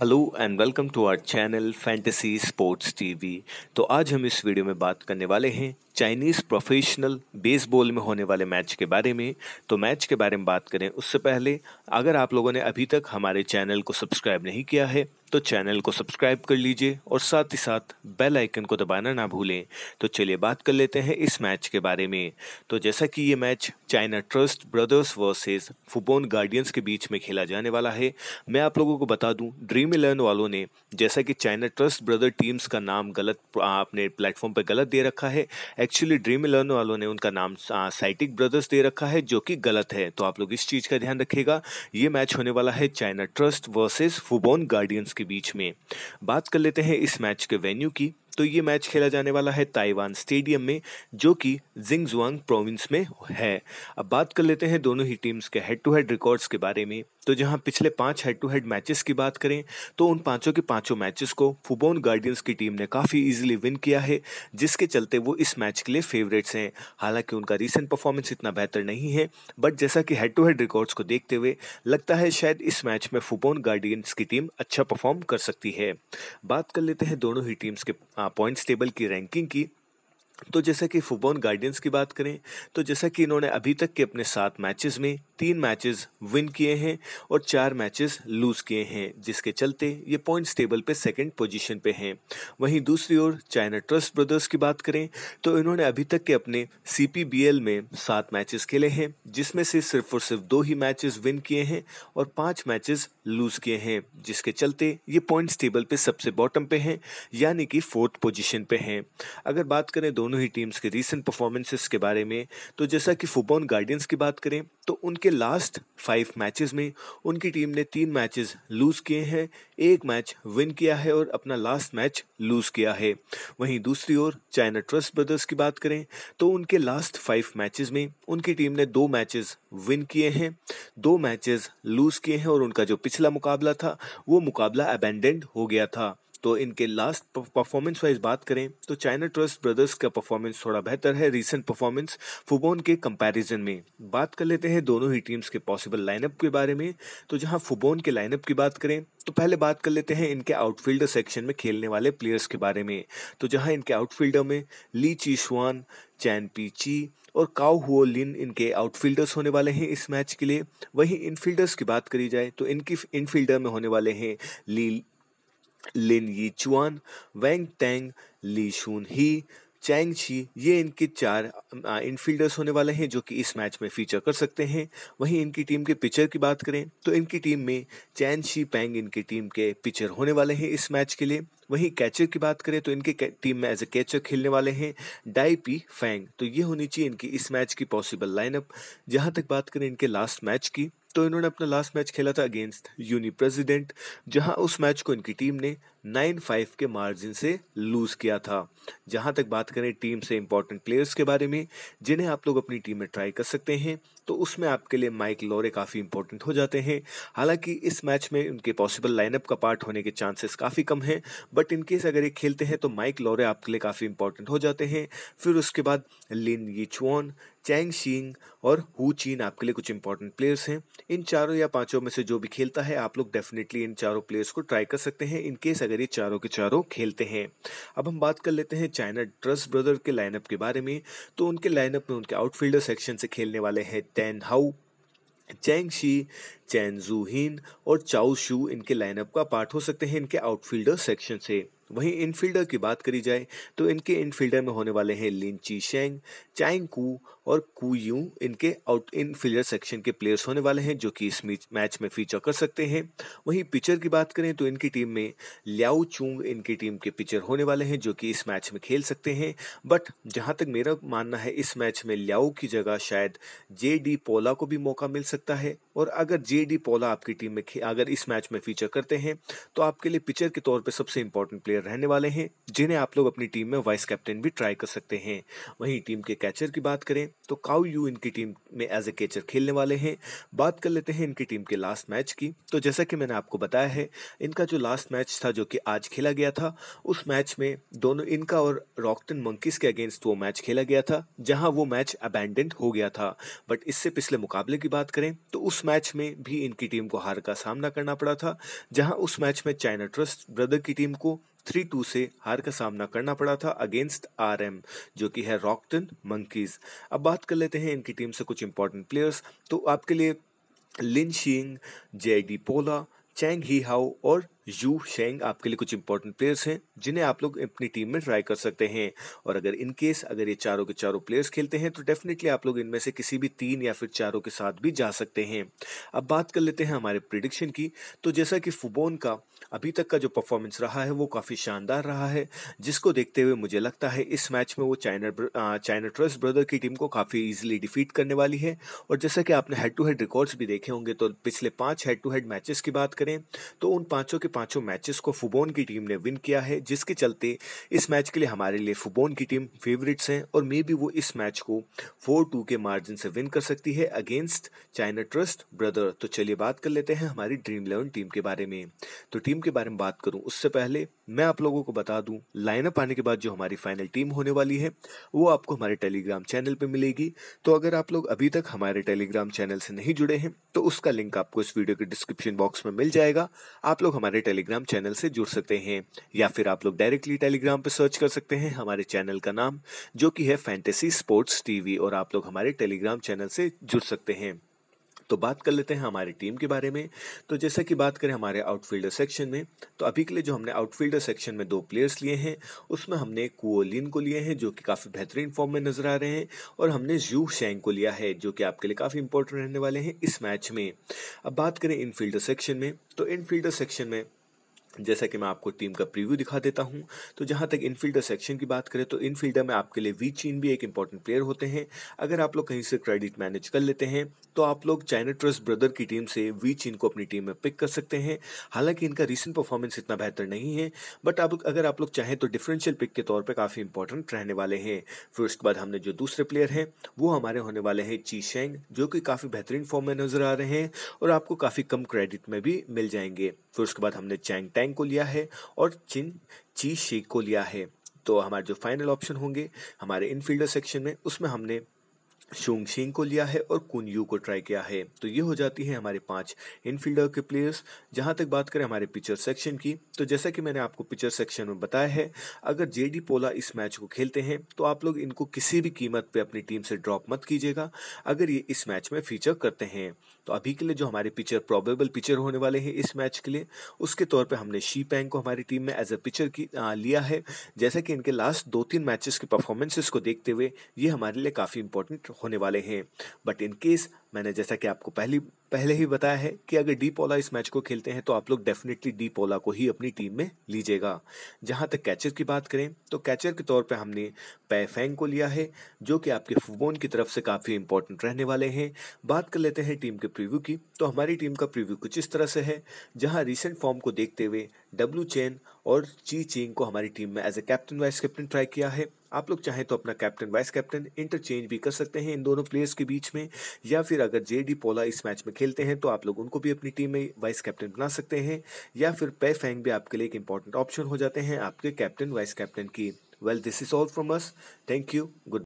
hello and welcome to our channel fantasy sports TV तो आज हम इस वीडियो में बात करने वाले हैं चाइनीज़ प्रोफेशनल बेसबॉल में होने वाले मैच के बारे में तो मैच के बारे में बात करें उससे पहले अगर आप लोगों ने अभी तक हमारे चैनल को सब्सक्राइब नहीं किया है तो चैनल को सब्सक्राइब कर लीजिए और साथ ही साथ बेल आइकन को दबाना ना भूलें तो चलिए बात कर लेते हैं इस मैच के बारे में तो जैसा कि ये match China Trust Brothers versus Fubon Guardians के बीच में खेला जाने वाला है मैं आप लोगों को बता दूं ड्रीम इलेवन वालों ने जैसा कि चाइना ट्रस्ट ब्रदर टीम्स का नाम गलत आपने प्लेटफॉर्म पर गलत दे रखा है एक्चुअली ड्रीम इलेवन वालों ने उनका नाम साइटिक ब्रदर्स दे रखा है जो कि गलत है तो आप लोग इस चीज़ का ध्यान रखिएगा ये मैच होने वाला है China Trust versus Fubon Guardians के बीच में बात कर लेते हैं इस मैच के वेन्यू की तो ये मैच खेला जाने वाला है ताइवान स्टेडियम में जो कि जिंगजुआंग प्रोविंस में है अब बात कर लेते हैं दोनों ही टीम्स के हेड टू हेड रिकॉर्ड्स के बारे में तो जहां पिछले पांच हेड टू हेड मैचेस की बात करें तो उन पांचों के पांचों मैचेस को फुबोन गार्डियंस की टीम ने काफ़ी इजीली विन किया है जिसके चलते वो इस मैच के लिए फेवरेट्स हैं हालांकि उनका रीसेंट परफॉर्मेंस इतना बेहतर नहीं है बट जैसा कि हेड टू हेड रिकॉर्ड्स को देखते हुए लगता है शायद इस मैच में फुबोन गार्डियंस की टीम अच्छा परफॉर्म कर सकती है बात कर लेते हैं दोनों ही टीम्स के पॉइंट्स टेबल की रैंकिंग की तो जैसा कि फुटबॉल गार्डियंस की बात करें तो जैसा कि इन्होंने अभी तक के अपने सात मैचेस में तीन मैचेस विन किए हैं और चार मैचेस लूज किए हैं जिसके चलते ये पॉइंट्स टेबल पे सेकंड पोजीशन पे हैं वहीं दूसरी ओर चाइना ट्रस्ट ब्रदर्स की बात करें तो इन्होंने अभी तक के अपने सी में सात मैचेस खेले हैं जिसमें से सिर्फ और सिर्फ दो ही मैचेस विन किए हैं और पाँच मैचेस लूज किए हैं जिसके चलते ये पॉइंट्स टेबल पे सबसे बॉटम पे हैं यानी कि फोर्थ पोजिशन पे हैं अगर बात करें दो दोनों ही टीम्स के रीसेंट परफॉर्मेंसेस के बारे में तो जैसा कि फुटबॉल गार्डियंस की बात करें तो उनके लास्ट फाइव मैचेस में उनकी टीम ने तीन मैचेस लूज़ किए हैं एक मैच विन किया है और अपना लास्ट मैच लूज़ किया है वहीं दूसरी ओर चाइना ट्रस्ट ब्रदर्स की बात करें तो उनके लास्ट फाइव मैचेस में उनकी टीम ने दो मैचेस विन किए हैं दो मैचेस लूज़ किए हैं और उनका जो पिछला मुकाबला था वो मुकाबला अबेंडेंड हो गया था तो इनके लास्ट परफॉर्मेंस वाइज बात करें तो चाइना ट्रस्ट ब्रदर्स का परफॉर्मेंस थोड़ा बेहतर है रीसेंट परफॉर्मेंस फुबोन के कंपैरिजन में बात कर लेते हैं दोनों ही टीम्स के पॉसिबल लाइनअप के बारे में तो जहां फुबोन के लाइनअप की बात करें तो पहले बात कर लेते हैं इनके आउटफील्डर सेक्शन में खेलने वाले प्लेयर्स के बारे में तो जहां इनके आउटफील्डर में ली चीशवान चैन पी ची और काउ हुओ लिन इनके आउटफील्डर्स होने वाले हैं इस मैच के लिए वहीं इनफील्डर्स की बात करी जाए तो इनकी इनफील्डर में होने वाले हैं ली लिन Yi Chuan Weng Teng Li Shun ही चैंग शी ये इनके चार इनफील्डर्स होने वाले हैं जो कि इस मैच में फीचर कर सकते हैं वहीं इनकी टीम के पिचर की बात करें तो इनकी टीम में चैन शी पैंग इनकी टीम के पिचर होने वाले हैं इस मैच के लिए वहीं कैचर की बात करें तो इनके टीम में एज ए कैचर खेलने वाले हैं डाई पी फैंग तो ये होनी चाहिए इनकी इस मैच की पॉसिबल लाइनअप जहाँ तक बात करें इनके लास्ट मैच की तो इन्होंने अपना लास्ट मैच खेला था अगेंस्ट यूनी प्रेजिडेंट जहां उस मैच को इनकी टीम ने नाइन फाइव के मार्जिन से लूज किया था जहां तक बात करें टीम से इंपॉर्टेंट प्लेयर्स के बारे में जिन्हें आप लोग अपनी टीम में ट्राई कर सकते हैं तो उसमें आपके लिए माइक लोरे काफ़ी इंपॉर्टेंट हो जाते हैं हालांकि इस मैच में उनके पॉसिबल लाइनअप का पार्ट होने के चांसेस काफ़ी कम हैं बट इनकेस अगर ये खेलते हैं तो माइक लोरे आपके लिए काफ़ी इंपॉर्टेंट हो जाते हैं फिर उसके बाद लिन चुन चैंग शिंग और हु चीन आपके लिए कुछ इंपॉर्टेंट प्लेयर्स हैं इन चारों या पांचों में से जो भी खेलता है आप लोग डेफिनेटली इन चारों प्लेयर्स को ट्राई कर सकते हैं इन केस अगर ये चारों के चारों खेलते हैं अब हम बात कर लेते हैं चाइना ट्रस्ट ब्रदर के लाइनअप के बारे में तो उनके लाइनअप में उनके आउटफील्डर सेक्शन से खेलने वाले हैं Tien Hao Chang Shi Chen Juhin और चाउ शू इनके लाइनअप का पार्ट हो सकते हैं इनके आउटफील्डर सेक्शन से वहीं इनफील्डर की बात करी जाए तो इनके इनफील्डर में होने वाले हैं लिंची शेंग चाइंग कू और कू यू इनके आउट इनफील्डर सेक्शन के प्लेयर्स होने वाले हैं जो कि इस मैच में फीचर कर सकते हैं वहीं पिचर की बात करें तो इनकी टीम में लियाओ चूंग इनकी टीम के पिचर होने वाले हैं जो कि इस मैच में खेल सकते हैं बट जहां तक मेरा मानना है इस मैच में लियाओ की जगह शायद जे डी पोला को भी मौका मिल सकता है और अगर जे डी पोला आपकी टीम में अगर इस मैच में फीचर करते हैं तो आपके लिए पिचर के तौर पर सबसे इंपॉर्टेंट प्लेयर प्लेयर रहने वाले हैं जिन्हें आप लोग अपनी टीम में वाइस कैप्टन भी ट्राई कर सकते हैं वहीं टीम के कैचर की बात करें तो काउ यू इनकी टीम में एज ए कैचर खेलने वाले हैं बात कर लेते हैं इनकी टीम के लास्ट मैच की तो जैसा कि मैंने आपको बताया है इनका जो लास्ट मैच था जो कि आज खेला गया था उस मैच में दोनों इनका और रॉकटन मंकीस के अगेंस्ट वो मैच खेला गया था जहाँ वो मैच अबैंडेंट हो गया था बट इससे पिछले मुकाबले की बात करें तो उस मैच में भी इनकी टीम को हार का सामना करना पड़ा था जहाँ उस मैच में चाइना ट्रस्ट ब्रदर की टीम को थ्री टू से हार का सामना करना पड़ा था अगेंस्ट आर एम जो कि है रॉकटन मंकीज अब बात कर लेते हैं इनकी टीम से कुछ इंपॉर्टेंट प्लेयर्स तो आपके लिए Lin Shing J D Pola Chang Hi Hao और यू शेंग आपके लिए कुछ इंपॉर्टेंट प्लेयर्स हैं जिन्हें आप लोग अपनी टीम में ट्राई कर सकते हैं और अगर इन केस अगर ये चारों के चारों प्लेयर्स खेलते हैं तो डेफिनेटली आप लोग इनमें से किसी भी तीन या फिर चारों के साथ भी जा सकते हैं अब बात कर लेते हैं हमारे प्रिडिक्शन की तो जैसा कि फुबोन का अभी तक का जो परफॉर्मेंस रहा है वो काफ़ी शानदार रहा है जिसको देखते हुए मुझे लगता है इस मैच में वो चाइना चाइना ट्रस्ट ब्रदर की टीम को काफ़ी ईजिली डिफीट करने वाली है और जैसा कि आपने हेड टू हेड रिकॉर्ड्स भी देखे होंगे तो पिछले पाँच हेड टू हेड मैचेस की बात करें तो उन पाँचों के पांचों मैचेस को फुबोन की टीम ने विन किया है जिसके चलते इस मैच के लिए हमारे लिए फुबोन की टीम फेवरेट्स हैं और मे बी वो इस मैच को फोर टू के मार्जिन से विन कर सकती है अगेंस्ट चाइना ट्रस्ट ब्रदर तो चलिए बात कर लेते हैं हमारी ड्रीम इलेवन टीम के बारे में तो टीम के बारे में बात करूं उससे पहले मैं आप लोगों को बता दूं लाइनअप आने के बाद जो हमारी फाइनल टीम होने वाली है वो आपको हमारे टेलीग्राम चैनल पे मिलेगी तो अगर आप लोग अभी तक हमारे टेलीग्राम चैनल से नहीं जुड़े हैं तो उसका लिंक आपको इस वीडियो के डिस्क्रिप्शन बॉक्स में मिल जाएगा आप लोग हमारे टेलीग्राम चैनल से जुड़ सकते हैं या फिर आप लोग डायरेक्टली टेलीग्राम पर सर्च कर सकते हैं हमारे चैनल का नाम जो कि है फैंटेसी स्पोर्ट्स टीवी और आप लोग हमारे टेलीग्राम चैनल से जुड़ सकते हैं तो बात कर लेते हैं हमारी टीम के बारे में तो जैसा कि बात करें हमारे आउटफील्डर सेक्शन में तो अभी के लिए जो हमने आउटफील्डर सेक्शन में दो प्लेयर्स लिए हैं उसमें हमने कुओलिन को लिए हैं जो कि काफ़ी बेहतरीन फॉर्म में नजर आ रहे हैं और हमने जू शेंग को लिया है जो कि आपके लिए काफ़ी इंपॉर्टेंट रहने वाले हैं इस मैच में अब बात करें इनफील्डर सेक्शन में तो इनफील्डर सेक्शन में जैसा कि मैं आपको टीम का प्रीव्यू दिखा देता हूं तो जहां तक इनफील्डर सेक्शन की बात करें तो इनफील्डर में आपके लिए वी चीन भी एक इंपॉर्टेंट प्लेयर होते हैं अगर आप लोग कहीं से क्रेडिट मैनेज कर लेते हैं तो आप लोग चाइना ट्रस्ट ब्रदर की टीम से वी चीन को अपनी टीम में पिक कर सकते हैं हालांकि इनका रिसेंट परफॉर्मेंस इतना बेहतर नहीं है बट आप अगर आप लोग चाहें तो डिफरेंशियल पिक के तौर पर काफ़ी इंपॉर्टेंट रहने वाले हैं फिर उसके बाद हमने जो दूसरे प्लेयर हैं वो हमारे होने वाले हैं ची शेंग जो कि काफ़ी बेहतरीन फॉर्म में नजर आ रहे हैं और आपको काफ़ी कम क्रेडिट में भी मिल जाएंगे फिर उसके बाद हमने चैंग टैंग टैंग को लिया है और चिन ची शेक को लिया है तो हमारे जो फाइनल ऑप्शन होंगे हमारे इनफील्डर सेक्शन में उसमें हमने शोंगशिंग को लिया है और यू को ट्राई किया है तो ये हो जाती है हमारे पांच इनफील्डर के प्लेयर्स जहां तक बात करें हमारे पिचर सेक्शन की तो जैसा कि मैंने आपको पिचर सेक्शन में बताया है अगर जेडी पोला इस मैच को खेलते हैं तो आप लोग इनको किसी भी कीमत पे अपनी टीम से ड्रॉप मत कीजिएगा अगर ये इस मैच में फीचर करते हैं तो अभी के लिए जो हमारे पिचर प्रॉबेबल पिचर होने वाले हैं इस मैच के लिए उसके तौर पर हमने शी पैंग को हमारी टीम में एज अ पिचर की लिया है जैसा कि इनके लास्ट दो तीन मैचेस के परफॉर्मेंसेस को देखते हुए ये हमारे लिए काफ़ी इंपॉर्टेंट होने वाले हैं बट इन केस मैंने जैसा कि आपको पहली पहले ही बताया है कि अगर डी पोला इस मैच को खेलते हैं तो आप लोग डेफिनेटली डी पोला को ही अपनी टीम में लीजिएगा जहां तक कैचर की बात करें तो कैचर के तौर पे हमने पैफेंग को लिया है जो कि आपके फुबोन की तरफ से काफ़ी इंपॉर्टेंट रहने वाले हैं बात कर लेते हैं टीम के प्रीव्यू की तो हमारी टीम का प्रीव्यू कुछ इस तरह से है जहाँ रिसेंट फॉर्म को देखते हुए डब्ल्यू चेन और ची चिंग को हमारी टीम में as a captain vice captain try किया है आप लोग चाहें तो अपना कैप्टन वाइस कैप्टन इंटरचेंज भी कर सकते हैं इन दोनों प्लेयर्स के बीच में या फिर अगर जे डी पोला इस मैच में खेलते हैं तो आप लोग उनको भी अपनी टीम में वाइस कैप्टन बना सकते हैं या फिर पे फैंग भी आपके लिए एक इंपॉर्टेंट ऑप्शन हो जाते हैं आपके कैप्टन वाइस कैप्टन की well this is all from us thank you good